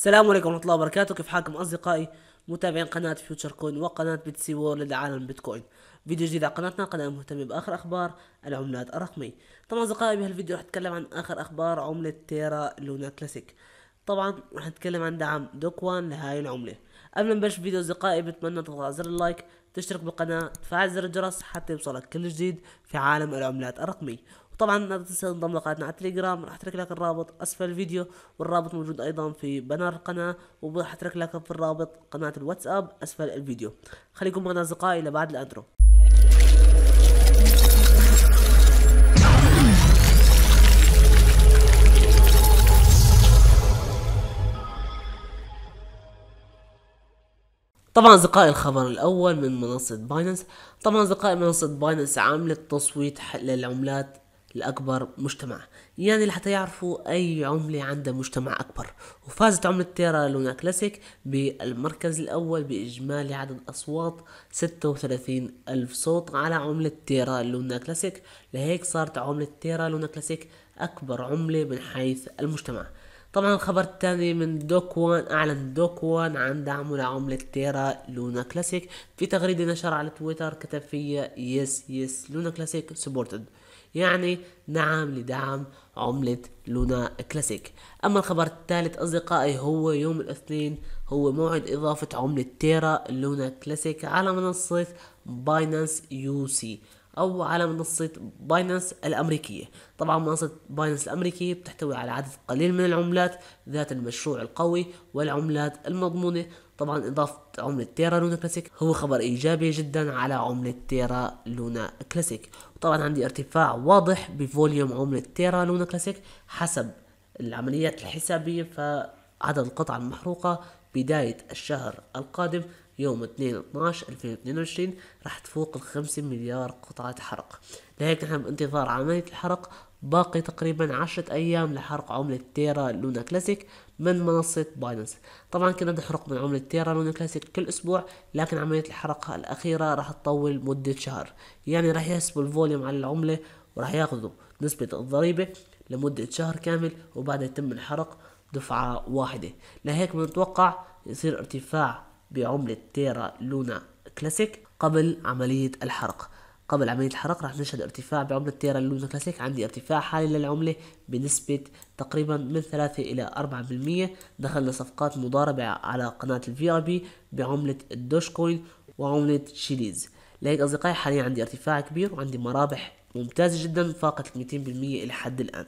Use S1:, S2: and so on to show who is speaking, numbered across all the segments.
S1: السلام عليكم ورحمة الله وبركاته كيف حالكم أصدقائي متابعين قناة فيوتشر كوين وقناة بيتسي وورلد عالم بيتكوين فيديو جديد على قناتنا قناة مهتمة بآخر أخبار العملات الرقمية طبعا أصدقائي بهالفيديو رح أتكلم عن آخر أخبار عملة تيرا لونا كلاسيك طبعا رح نتكلم عن دعم دوكوان لهاي العملة قبل ما نبلش الفيديو أصدقائي بتمنى تضغط زر اللايك تشترك بالقناة تفعل زر الجرس حتى يوصلك كل جديد في عالم العملات الرقمية طبعا لا تنسى تنضم لقناتنا على التليجرام راح اترك لك الرابط اسفل الفيديو والرابط موجود ايضا في بنر القناه وراح اترك لك في الرابط قناه الواتساب اسفل الفيديو خليكم معنا اصدقائي لبعد الانترو طبعا اصدقائي الخبر الاول من منصه باينانس طبعا اصدقائي منصه باينانس عملت تصويت للعملات لأكبر مجتمع يعني لحتى يعرفوا أي عملة عندها مجتمع أكبر وفازت عملة تيرا لونا كلاسيك بالمركز الأول بإجمالي عدد أصوات 36 ألف صوت على عملة تيرا لونا كلاسيك لهيك صارت عملة تيرا لونا كلاسيك أكبر عملة من حيث المجتمع طبعا الخبر الثاني من دوك وان اعلن دوك وان عن دعمه لعملة تيرا لونا كلاسيك في تغريدة نشرها على تويتر كتب فيها يس يس لونا كلاسيك سبورتد يعني نعم لدعم عملة لونا كلاسيك أما الخبر الثالث أصدقائي هو يوم الاثنين هو موعد إضافة عملة تيرا لونا كلاسيك على منصة باينانس يو سي او على منصه باينانس الامريكيه طبعا منصه باينانس الامريكيه بتحتوي على عدد قليل من العملات ذات المشروع القوي والعملات المضمونه طبعا اضافه عمله تيرا لونا كلاسيك هو خبر ايجابي جدا على عمله تيرا لونا كلاسيك وطبعا عندي ارتفاع واضح بفوليوم عمله تيرا لونا كلاسيك حسب العمليات الحسابيه فعدد القطع المحروقة بداية الشهر القادم يوم 2/12/2022 راح تفوق ال 5 مليار قطعة حرق لهيك نحن بانتظار عملية الحرق باقي تقريبا 10 أيام لحرق عملة تيرا لونا كلاسيك من منصة باينانس طبعا كنا نحرق من عملة تيرا لونا كلاسيك كل أسبوع لكن عملية الحرق الأخيرة راح تطول مدة شهر يعني راح يحسبوا الفوليوم على العملة وراح ياخذوا نسبة الضريبة لمدة شهر كامل وبعدها يتم الحرق دفعة واحدة لهيك بنتوقع يصير ارتفاع بعملة تيرا لونا كلاسيك قبل عملية الحرق قبل عملية الحرق راح نشهد ارتفاع بعملة تيرا لونا كلاسيك عندي ارتفاع حالي للعملة بنسبة تقريبا من 3 إلى 4% دخلنا صفقات مضاربة على قناة الفي ار بي بعملة الدوش كوين وعملة شيليز لهيك أصدقائي حاليا عندي ارتفاع كبير وعندي مرابح ممتازة جدا فاقت 200% إلى حد الآن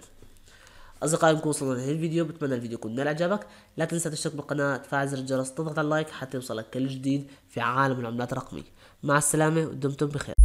S1: اصدقائي نكون وصلنا لهذا الفيديو بتمنى الفيديو يكون نال اعجابك لا تنسى تشترك بالقناه تفعل زر الجرس تضغط على اللايك حتى يوصلك كل جديد في عالم العملات الرقميه مع السلامه ودمتم بخير